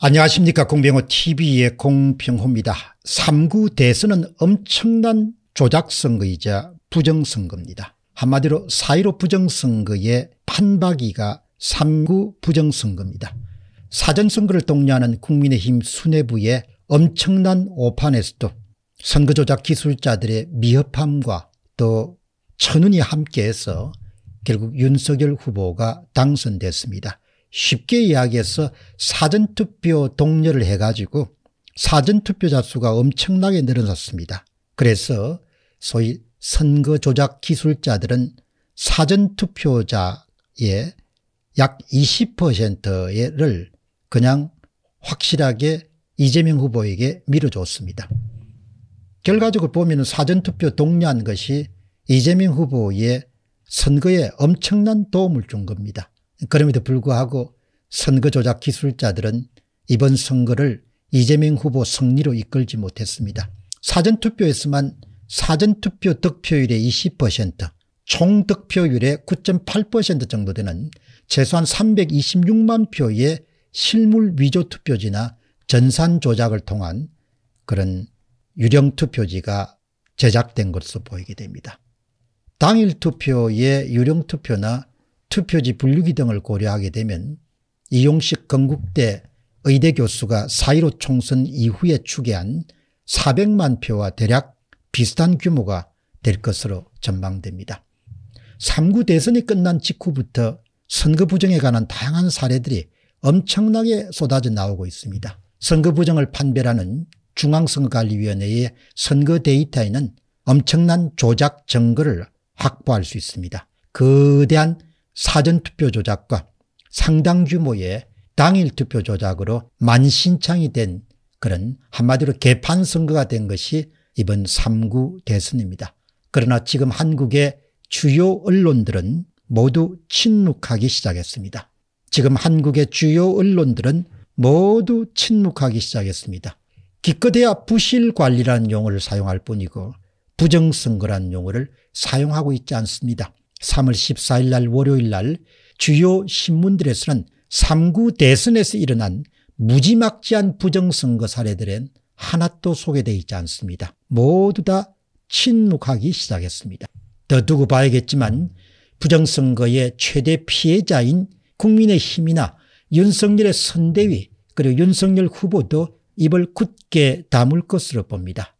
안녕하십니까 공병호 tv의 공병호입니다. 3구 대선은 엄청난 조작선거이자 부정선거입니다. 한마디로 4.15 부정선거의 판박이가 3구 부정선거입니다. 사전선거를 독려하는 국민의힘 수뇌부의 엄청난 오판에서도 선거조작 기술자들의 미흡함과 또 천운이 함께해서 결국 윤석열 후보가 당선됐습니다. 쉽게 이야기해서 사전투표 독려를 해가지고 사전투표자 수가 엄청나게 늘어났습니다. 그래서 소위 선거 조작 기술자들은 사전투표자의 약 20%를 그냥 확실하게 이재명 후보에게 밀어줬습니다. 결과적으로 보면 사전투표 독려한 것이 이재명 후보의 선거에 엄청난 도움을 준 겁니다. 그럼에도 불구하고 선거 조작 기술자들은 이번 선거를 이재명 후보 승리로 이끌지 못했습니다. 사전투표에서만 사전투표 득표율의 20%총 득표율의 9.8% 정도 되는 최소한 326만 표의 실물 위조 투표지나 전산 조작을 통한 그런 유령 투표지가 제작된 것으로 보이게 됩니다. 당일 투표의 유령 투표나 투표지 분류기 등을 고려하게 되면 이용식 건국대 의대 교수가 4.15 총선 이후에 추계한 400만 표와 대략 비슷한 규모가 될 것으로 전망됩니다. 3구 대선이 끝난 직후부터 선거 부정에 관한 다양한 사례들이 엄청나게 쏟아져 나오고 있습니다. 선거 부정을 판별하는 중앙선거관리위원회의 선거 데이터에는 엄청난 조작 증거를 확보할 수 있습니다. 거대한 사전투표 조작과 상당 규모의 당일 투표 조작으로 만신창이 된 그런 한마디로 개판 선거가 된 것이 이번 3구 대선입니다. 그러나 지금 한국의 주요 언론들은 모두 침묵하기 시작했습니다. 지금 한국의 주요 언론들은 모두 침묵하기 시작했습니다. 기껏해야 부실관리라는 용어를 사용할 뿐이고 부정선거라는 용어를 사용하고 있지 않습니다. 3월 14일 날 월요일 날 주요 신문들에서는 3구 대선에서 일어난 무지막지한 부정선거 사례들은 하나도 소개되어 있지 않습니다. 모두 다 침묵하기 시작했습니다. 더 두고 봐야겠지만 부정선거의 최대 피해자인 국민의힘이나 윤석열의 선대위 그리고 윤석열 후보도 입을 굳게 다물 것으로 봅니다.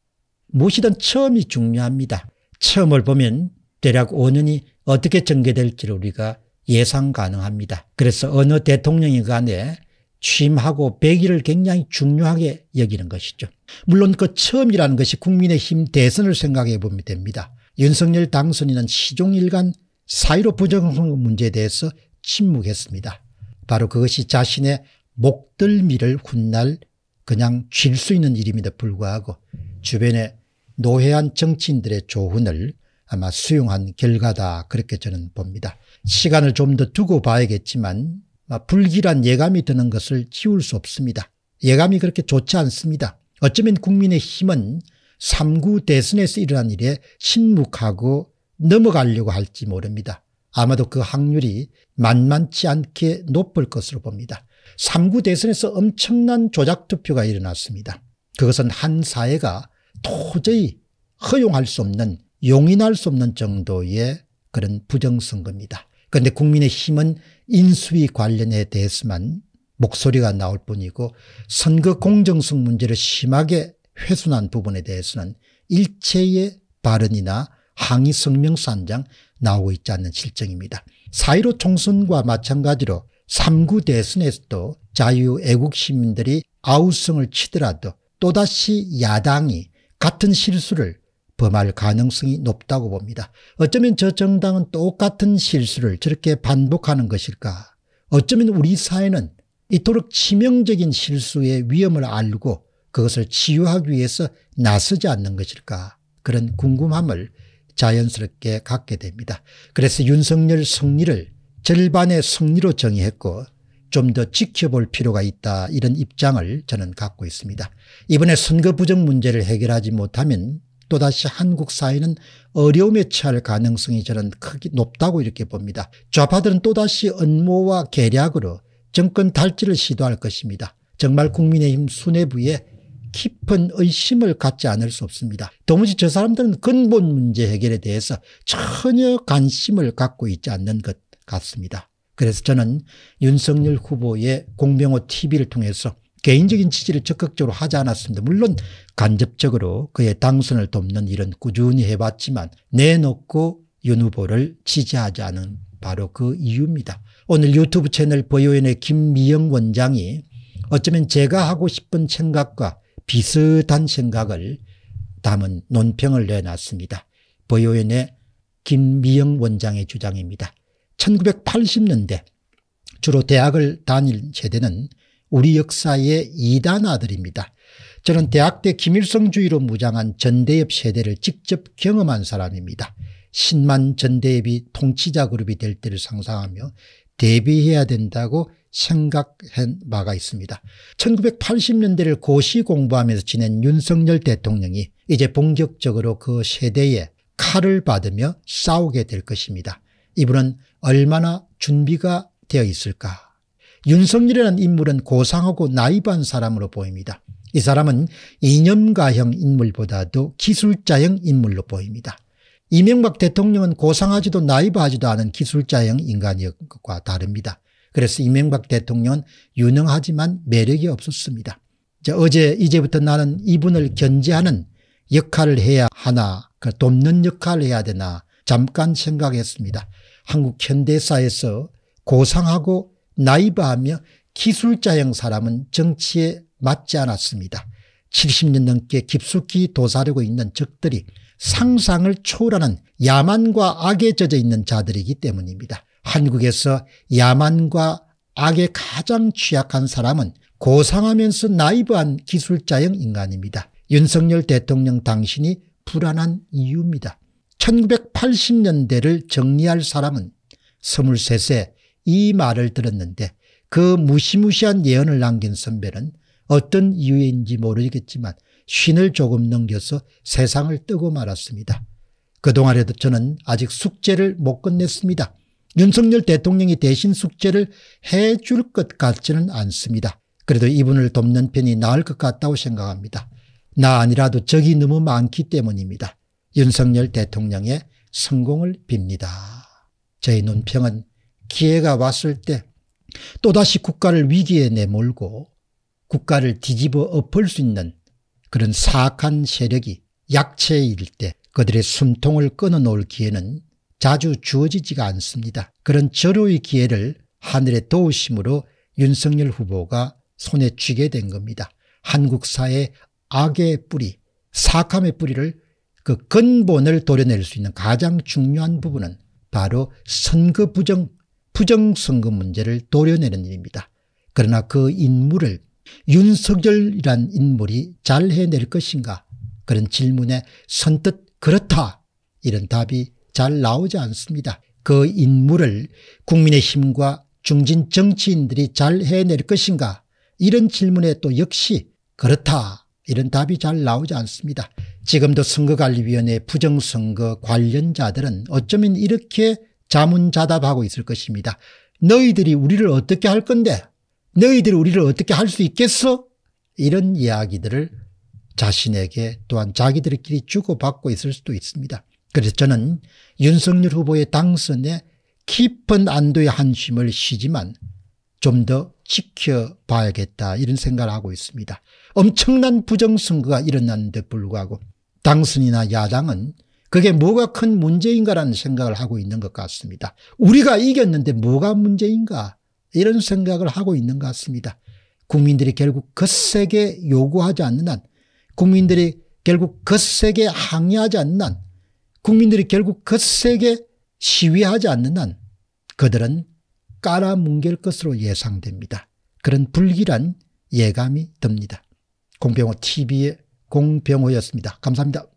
무엇이든 처음이 중요합니다. 처음을 보면 대략 5년이 어떻게 전개될지를 우리가 예상 가능합니다. 그래서 어느 대통령이 간에 취임하고 100일을 굉장히 중요하게 여기는 것이죠. 물론 그 처음이라는 것이 국민의힘 대선을 생각해 보면 됩니다. 윤석열 당선인은 시종일관 사이로 부정성 문제에 대해서 침묵했습니다. 바로 그것이 자신의 목덜미를 훗날 그냥 쥘 수 있는 일임에도 불구하고 주변의 노회한 정치인들의 조언을 아마 수용한 결과다 그렇게 저는 봅니다. 시간을 좀 더 두고 봐야겠지만 불길한 예감이 드는 것을 지울 수 없습니다. 예감이 그렇게 좋지 않습니다. 어쩌면 국민의힘은 3구 대선에서 일어난 일에 침묵하고 넘어가려고 할지 모릅니다. 아마도 그 확률이 만만치 않게 높을 것으로 봅니다. 3구 대선에서 엄청난 조작투표가 일어났습니다. 그것은 한 사회가 도저히 허용할 수 없는 용인할 수 없는 정도의 그런 부정선거입니다. 그런데 국민의힘은 인수위 관련에 대해서만 목소리가 나올 뿐이고 선거 공정성 문제를 심하게 훼손한 부분에 대해서는 일체의 발언이나 항의 성명서 한장 나오고 있지 않는 실정입니다. 4.15 총선과 마찬가지로 3구 대선에서도 자유애국 시민들이 아우성을 치더라도 또다시 야당이 같은 실수를 범할 가능성이 높다고 봅니다. 어쩌면 저 정당은 똑같은 실수를 저렇게 반복하는 것일까 어쩌면 우리 사회는 이토록 치명적인 실수의 위험을 알고 그것을 치유하기 위해서 나서지 않는 것일까 그런 궁금함을 자연스럽게 갖게 됩니다. 그래서 윤석열 승리를 절반의 승리로 정의했고 좀 더 지켜볼 필요가 있다 이런 입장을 저는 갖고 있습니다. 이번에 선거 부정 문제를 해결하지 못하면 또다시 한국 사회는 어려움에 처할 가능성이 저는 크게 높다고 이렇게 봅니다. 좌파들은 또다시 음모와 계략으로 정권 탈지를 시도할 것입니다. 정말 국민의힘 수뇌부에 깊은 의심을 갖지 않을 수 없습니다. 도무지 저 사람들은 근본 문제 해결에 대해서 전혀 관심을 갖고 있지 않는 것 같습니다. 그래서 저는 윤석열 후보의 공병호 TV를 통해서 개인적인 지지를 적극적으로 하지 않았습니다. 물론 간접적으로 그의 당선을 돕는 일은 꾸준히 해봤지만 내놓고 윤 후보를 지지하지 않은 바로 그 이유입니다. 오늘 유튜브 채널 보요연의 김미영 원장이 어쩌면 제가 하고 싶은 생각과 비슷한 생각을 담은 논평을 내놨습니다. 보요연의 김미영 원장의 주장입니다. 1980년대 주로 대학을 다닐 세대는 우리 역사의 이단아들입니다. 저는 대학 때 김일성주의로 무장한 전대엽 세대를 직접 경험한 사람입니다. 신만 전대엽이 통치자 그룹이 될 때를 상상하며 대비해야 된다고 생각한바가 있습니다. 1980년대를 고시 공부하면서 지낸 윤석열 대통령이 이제 본격적으로 그 세대에 칼을 받으며 싸우게 될 것입니다. 이분은 얼마나 준비가 되어 있을까 윤석열이라는 인물은 고상하고 나이반 사람으로 보입니다. 이 사람은 이념가형 인물보다도 기술자형 인물로 보입니다. 이명박 대통령은 고상하지도 나이바하지도 않은 기술자형 인간과 다릅니다. 그래서 이명박 대통령은 유능하지만 매력이 없었습니다. 이 어제 이제부터 나는 이분을 견제하는 역할을 해야 하나 그 돕는 역할을 해야 되나 잠깐 생각했습니다. 한국 현대사에서 고상하고 나이브하며 기술자형 사람은 정치에 맞지 않았습니다. 70년 넘게 깊숙이 도사르고 있는 적들이 상상을 초월하는 야만과 악에 젖어 있는 자들이기 때문입니다. 한국에서 야만과 악에 가장 취약한 사람은 고상하면서 나이브한 기술자형 인간입니다. 윤석열 대통령 당신이 불안한 이유입니다. 1980년대를 정리할 사람은 23세 이 말을 들었는데 그 무시무시한 예언을 남긴 선배는 어떤 이유인지 모르겠지만 쉰을 조금 넘겨서 세상을 뜨고 말았습니다. 그동안에도 저는 아직 숙제를 못 끝냈습니다. 윤석열 대통령이 대신 숙제를 해 줄 것 같지는 않습니다. 그래도 이분을 돕는 편이 나을 것 같다고 생각합니다. 나 아니라도 적이 너무 많기 때문입니다. 윤석열 대통령의 성공을 빕니다. 저희 논평은 기회가 왔을 때 또다시 국가를 위기에 내몰고 국가를 뒤집어 엎을 수 있는 그런 사악한 세력이 약체일 때 그들의 숨통을 끊어놓을 기회는 자주 주어지지가 않습니다. 그런 절호의 기회를 하늘의 도우심으로 윤석열 후보가 손에 쥐게 된 겁니다. 한국 사회 악의 뿌리, 사악함의 뿌리를 그 근본을 도려낼 수 있는 가장 중요한 부분은 바로 선거 부정 부정선거 문제를 도려내는 일입니다. 그러나 그 인물을 윤석열이란 인물이 잘 해낼 것인가 그런 질문에 선뜻 그렇다 이런 답이 잘 나오지 않습니다. 그 인물을 국민의힘과 중진 정치인들이 잘 해낼 것인가 이런 질문에 또 역시 그렇다 이런 답이 잘 나오지 않습니다. 지금도 선거관리위원회 부정선거 관련자들은 어쩌면 이렇게 자문자답하고 있을 것입니다. 너희들이 우리를 어떻게 할 건데? 너희들이 우리를 어떻게 할 수 있겠어? 이런 이야기들을 자신에게 또한 자기들끼리 주고받고 있을 수도 있습니다. 그래서 저는 윤석열 후보의 당선에 깊은 안도의 한심을 쉬지만 좀 더 지켜봐야겠다 이런 생각을 하고 있습니다. 엄청난 부정선거가 일어났는데 불구하고 당선이나 야당은 그게 뭐가 큰 문제인가라는 생각을 하고 있는 것 같습니다. 우리가 이겼는데 뭐가 문제인가 이런 생각을 하고 있는 것 같습니다. 국민들이 결국 겉세게 그 요구하지 않는 한 국민들이 결국 겉세게 그 항의하지 않는 한 국민들이 결국 겉세게 그 시위하지 않는 한 그들은 깔아뭉갤 것으로 예상됩니다. 그런 불길한 예감이 듭니다. 공병호 TV의 공병호였습니다. 감사합니다.